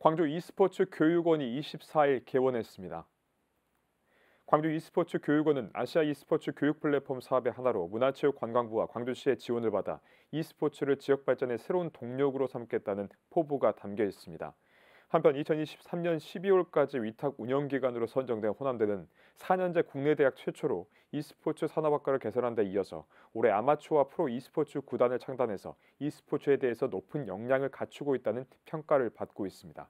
광주 e스포츠 교육원이 24일 개원했습니다. 광주 e스포츠 교육원은 아시아 e스포츠 교육 플랫폼 사업의 하나로 문화체육관광부와 광주시의 지원을 받아 e스포츠를 지역 발전의 새로운 동력으로 삼겠다는 포부가 담겨 있습니다. 한편 2023년 12월까지 위탁 운영 기관으로 선정된 호남대는 4년제 국내 대학 최초로 e스포츠 산업학과를 개설한 데 이어서 올해 아마추어와 프로 e스포츠 구단을 창단해서 e스포츠에 대해서 높은 역량을 갖추고 있다는 평가를 받고 있습니다.